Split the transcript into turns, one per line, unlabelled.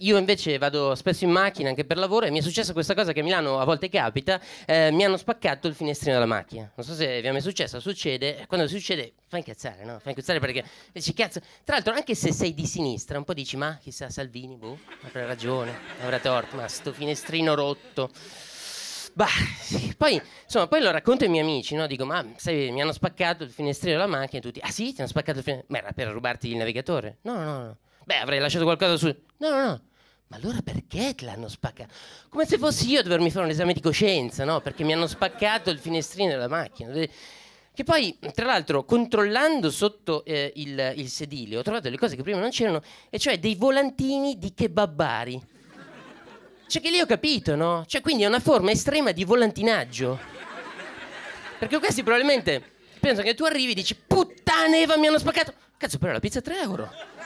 Io invece vado spesso in macchina anche per lavoro e mi è successa questa cosa che a Milano a volte capita, eh, mi hanno spaccato il finestrino della macchina. Non so se vi è mai successo, succede, quando succede fa incazzare, no? Fa incazzare perché dici cazzo. Tra l'altro anche se sei di sinistra un po' dici ma chissà Salvini, boh, avrà ragione, avrà torto, ma sto finestrino rotto. Bah, poi, insomma, poi lo racconto ai miei amici, no? Dico, ma sai, mi hanno spaccato il finestrino della macchina e tutti, ah sì, ti hanno spaccato il finestrino? Ma era per rubarti il navigatore? No, no, no. Beh, avrei lasciato qualcosa su... No, no, no. Ma allora perché te l'hanno spaccato? Come se fossi io a dovermi fare un esame di coscienza, no? Perché mi hanno spaccato il finestrino della macchina. Che poi, tra l'altro, controllando sotto eh, il, il, sedile, ho trovato delle cose che prima non c'erano, e cioè dei volantini di kebabari. Cioè che lì ho capito, no? Cioè quindi è una forma estrema di volantinaggio. Perché questi probabilmente pensano che tu arrivi e dici puttaneva mi hanno spaccato.
Cazzo però la pizza è 3 euro.